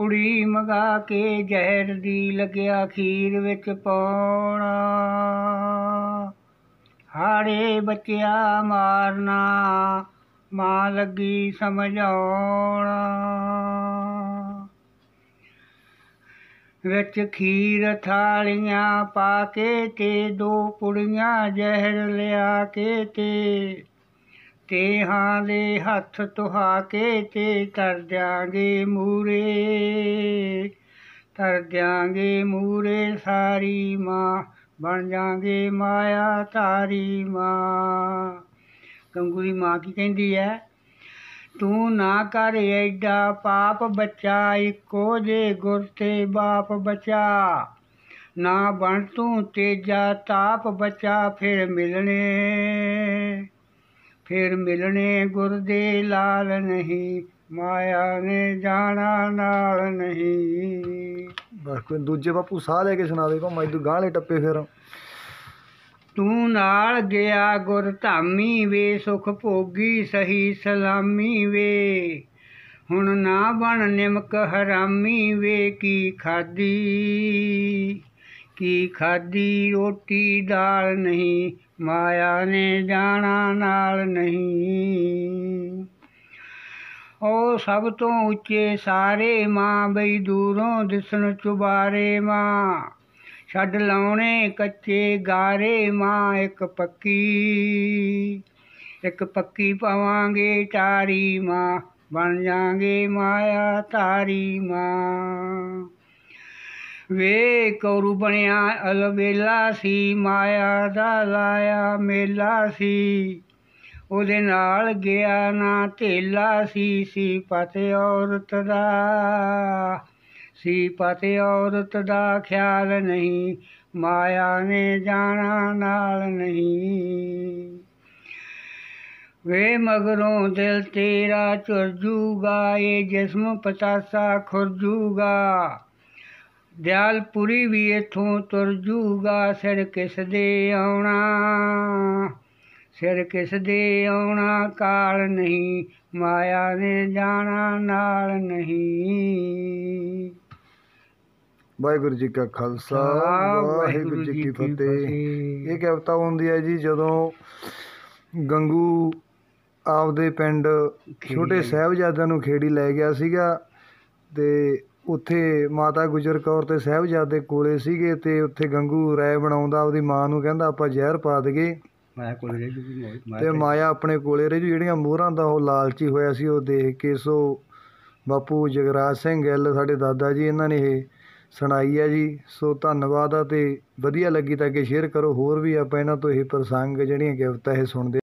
ਪੁੜੀ ਮੰਗਾ ਕੇ ਜ਼ਹਿਰ ਦੀ ਲੱਗਿਆ ਖੀਰ ਵਿੱਚ ਪਾਉਣਾ ਹਾੜੇ ਬੱਚਿਆ ਮਾਰਨਾ ਮਾਂ ਲੱਗੀ ਸਮਝਾਉਣਾ ਵਿੱਚ ਖੀਰ ਥਾਲੀਆਂ ਪਾ ਕੇ ਤੇ ਦੋ ਪੁੜੀਆਂ ਜ਼ਹਿਰ ਲਿਆ ਕੇ ਤੇ ਹਾਂ ਦੇ ਹੱਥ ਤੁਹਾ ਕੇ ਤੇ ਤਰ ਦਿਆਂਗੇ ਮੂਰੇ ਤਰ ਦਿਆਂਗੇ ਮੂਰੇ ਸਾਰੀ ਮਾਂ ਬਣ ਜਾਗੇ ਮਾਇਆ ਤਾਰੀ ਮਾਂ ਗੰਗੂਈ ਦੀ ਮਾਂ ਕੀ ਕਹਿੰਦੀ ਐ ਤੂੰ ਨਾ ਕਰ ਐਡਾ ਪਾਪ ਬੱਚਾ ਇੱਕੋ ਜੇ ਗੁਰ ਤੇ ਬਾਪ ਬਚਾ ਨਾ ਬਣ ਤੂੰ ਤੇਜਾ ਤਾਪ ਬਚਾ ਫਿਰ ਮਿਲਣੇ ਫਿਰ ਮਿਲਣੇ ਗੁਰ ਦੇ ਲਾਲ ਨਹੀਂ ਮਾਇਆ ਨੇ ਜਾਣਾ ਨਾਲ ਨਹੀਂ ਬਸ ਕੋਈ ਦੂਜੇ ਬਾਪੂ ਸਾਹ ਲੈ ਕੇ ਸੁਣਾਵੇ ਮੈਂ ਤੂੰ ਗਾਂਲੇ ਟੱਪੇ ਫਿਰ ਤੂੰ ਨਾਲ ਗਿਆ ਗੁਰ ਧਾਮੀ ਵੇ ਸੁਖ ਭੋਗੀ ਸਹੀ ਸਲਾਮੀ ਵੇ ਹੁਣ ਨਾ ਬਣ ਨਿਮਕ ਹਰਾਮੀ ਵੇ ਕੀ ਖਾਦੀ ਕੀ ਖਾਦੀ ਰੋਟੀ ਦਾਲ ਨਹੀਂ ਮਾਇਆ ਨੇ ਜਾਣਾ ਨਾਲ ਨਹੀਂ ਉਹ ਸਭ ਤੋਂ ਉੱਚੇ ਸਾਰੇ ਮਾਂ ਬਈ ਦੂਰੋਂ ਦਿਸਣ ਚੁਬਾਰੇ ਮਾਂ ਛੱਡ ਲਾਉਣੇ ਕੱਚੇ ਗਾਰੇ ਮਾਂ ਇੱਕ ਪੱਕੀ ਇੱਕ ਪੱਕੀ ਪਾਵਾਂਗੇ ਚਾਰੀ ਮਾਂ ਬਣ ਜਾਾਂਗੇ ਮਾਇਆ ਤਾਰੀ ਮਾਂ ਵੇ ਕੌਰੂ ਬਣਿਆ ਅਲਵੇਲਾ ਸੀ ਮਾਇਆ ਦਾ ਲਾਇਆ ਮੇਲਾ ਸੀ ਉਹਦੇ ਨਾਲ ਗਿਆ ਨਾ ਢੇਲਾ ਸੀ ਸੀ ਪਤੇ ਔਰਤ ਦਾ ਸੀ ਪਤੇ ਔਰਤ ਦਾ ਖਿਆਲ ਨਹੀਂ ਮਾਇਆ ਨੇ ਜਾਣਾ ਨਾਲ ਨਹੀਂ वे मगरों दिल तेरा चुरजूगा ये जिस्म पतासा खुरजूगा ਦਿਆਲਪੁਰੀ ਵੀ ਇਥੋਂ ਤੁਰ ਜੂਗਾ ਸਿਰ ਕਿਸ ਦੇ ਆਉਣਾ ਸਿਰ ਕਿਸ ਦੇ ਆਉਣਾ ਕਾਲ ਨਹੀਂ ਮਾਇਆ ਨੇ ਜਾਣਾ ਨਾਲ ਨਹੀਂ ਵਾਹਿਗੁਰੂ ਜੀ ਕਾ ਖਾਲਸਾ ਵਾਹਿਗੁਰੂ ਜੀ ਕੀ ਫਤਿਹ ਇਹ ਕਹਤਾ ਹੁੰਦੀ ਹੈ ਜੀ ਜਦੋਂ ਗੰਗੂ ਆਪਦੇ ਪਿੰਡ ਛੋਟੇ ਸਹਿਬਜ਼ਾਦਿਆਂ ਨੂੰ ਖੇੜੀ ਲੈ ਗਿਆ ਸੀਗਾ ਤੇ ਉੱਥੇ ਮਾਤਾ ਗੁਜਰ ਕੌਰ ਤੇ ਸਹਿਬਜ਼ਾਦੇ ਕੋਲੇ ਸੀਗੇ ਤੇ ਉੱਥੇ ਗੰਗੂ ਰਾਏ ਬਣਾਉਂਦਾ ਉਹਦੀ ਮਾਂ ਨੂੰ ਕਹਿੰਦਾ ਆਪਾਂ ਜ਼ਹਿਰ ਪਾ ਦਈਏ ਮਾਇਆ ਕੋਲੇ ਰਹਿ ਜੂਗੀ ਮਾਇਆ ਆਪਣੇ ਕੋਲੇ ਰਹਿ ਜੂ ਜਿਹੜੀਆਂ ਮੋਹਰਾਂ ਦਾ ਉਹ ਲਾਲਚੀ ਹੋਇਆ ਸੀ ਉਹ ਦੇਖ ਕੇ ਸੋ ਬਾਪੂ ਜਗਰਾਜ ਸਿੰਘ ਗਿੱਲ ਸਾਡੇ ਦਾਦਾ ਜੀ ਇਹਨਾਂ ਨੇ ਇਹ ਸੁਣਾਈ ਹੈ ਜੀ ਸੋ ਧੰਨਵਾਦ ਆ ਤੇ ਵਧੀਆ ਲੱਗੀ ਤਾਂ ਕਿ ਸ਼ੇਅਰ ਕਰੋ ਹੋਰ ਵੀ ਆਪਾਂ ਇਹਨਾਂ ਤੋਂ ਇਹ ਪ੍ਰਸੰਗ ਜਿਹੜੀਆਂ ਗਿਫਤਾਂ ਇਹ ਸੁਣਦੇ